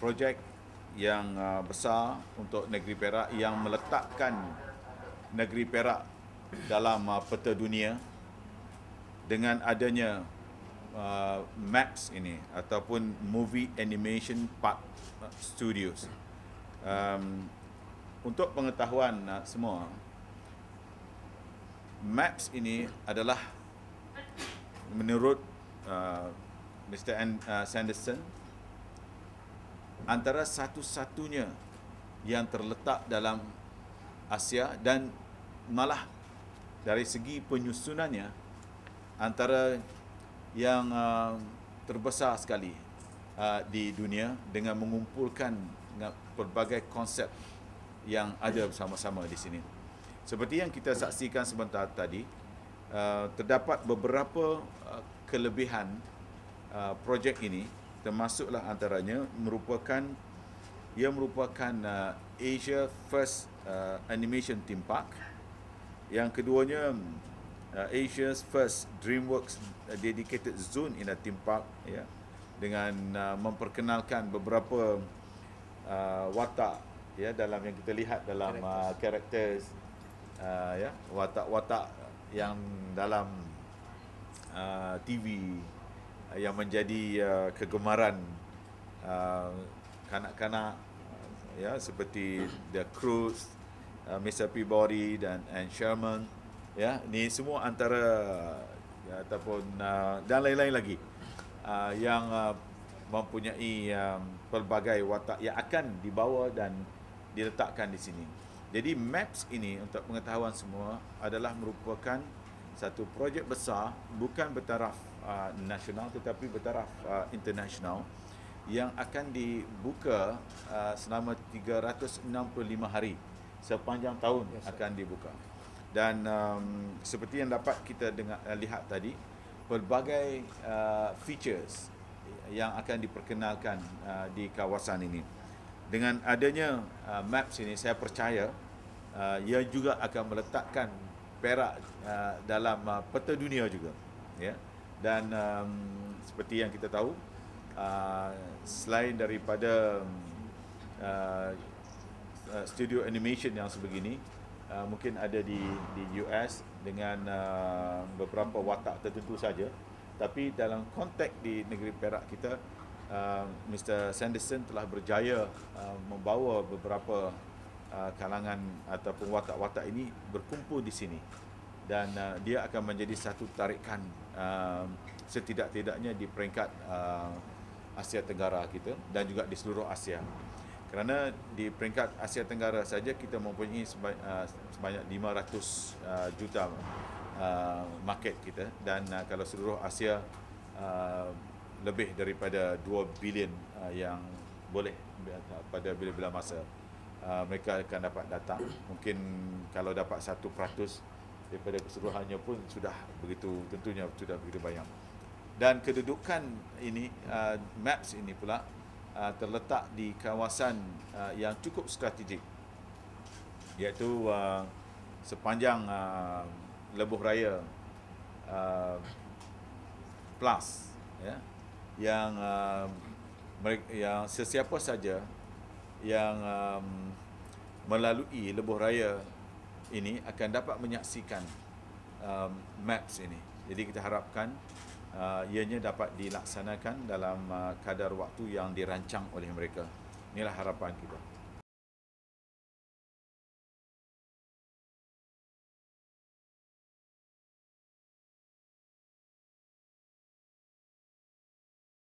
projek yang uh, besar untuk negeri Perak yang meletakkan negeri Perak dalam uh, peta dunia dengan adanya uh, maps ini ataupun movie animation park studios um, untuk pengetahuan semua maps ini adalah menurut Mr Anderson antara satu-satunya yang terletak dalam Asia dan malah dari segi penyusunannya antara yang uh, terbesar sekali uh, di dunia dengan mengumpulkan pelbagai konsep yang ada bersama-sama di sini. Seperti yang kita saksikan sebentar tadi, uh, terdapat beberapa uh, kelebihan uh, projek ini termasuklah antaranya merupakan ia merupakan uh, Asia first uh, animation theme park yang keduanya uh, Asia's first dreamworks uh, dedicated zone in a theme park ya dengan uh, memperkenalkan beberapa uh, watak ya dalam yang kita lihat dalam karakter uh, uh, ya watak-watak yang dalam uh, TV Eh, yang menjadi eh, kegemaran eh, kanak-kanak ya seperti The Cruz, uh, Mr Peabody dan Anne Sherman ya ni semua antara ya, ataupun dan lain-lain lagi yang mempunyai um, pelbagai watak yang akan dibawa dan diletakkan di sini. Jadi maps ini untuk pengetahuan semua adalah merupakan satu projek besar bukan bertaraf uh, nasional tetapi bertaraf uh, internasional yang akan dibuka uh, selama 365 hari sepanjang tahun yes, akan dibuka dan um, seperti yang dapat kita dengar uh, lihat tadi pelbagai uh, features yang akan diperkenalkan uh, di kawasan ini dengan adanya uh, maps ini saya percaya uh, ia juga akan meletakkan perak uh, dalam uh, peta dunia juga ya dan um, seperti yang kita tahu uh, selain daripada um, uh, uh, studio animation yang sebegini uh, mungkin ada di di US dengan uh, beberapa watak tertentu saja tapi dalam konteks di negeri Perak kita uh, Mr Sanderson telah berjaya uh, membawa beberapa uh, kalangan ataupun watak-watak ini berkumpul di sini dan uh, dia akan menjadi satu tarikan uh, setidak-tidaknya di peringkat uh, Asia Tenggara kita dan juga di seluruh Asia kerana di peringkat Asia Tenggara saja kita mempunyai uh, sebanyak 500 uh, juta uh, market kita dan kalau seluruh Asia lebih daripada 2 bilion yang boleh pada bila-bila masa Uh, mereka akan dapat datang mungkin kalau dapat 1% daripada keseluruhannya pun sudah begitu tentunya sudah begitu banyak dan kedudukan ini uh, maps ini pula uh, terletak di kawasan uh, yang cukup strategik iaitu uh, sepanjang uh, lebuh raya uh, plus ya yeah, yang uh, mereka, yang sesiapa saja yang um, melalui lebuh raya ini akan dapat menyaksikan um, maps ini. Jadi kita harapkan uh, ianya dapat dilaksanakan dalam uh, kadar waktu yang dirancang oleh mereka. Inilah harapan kita.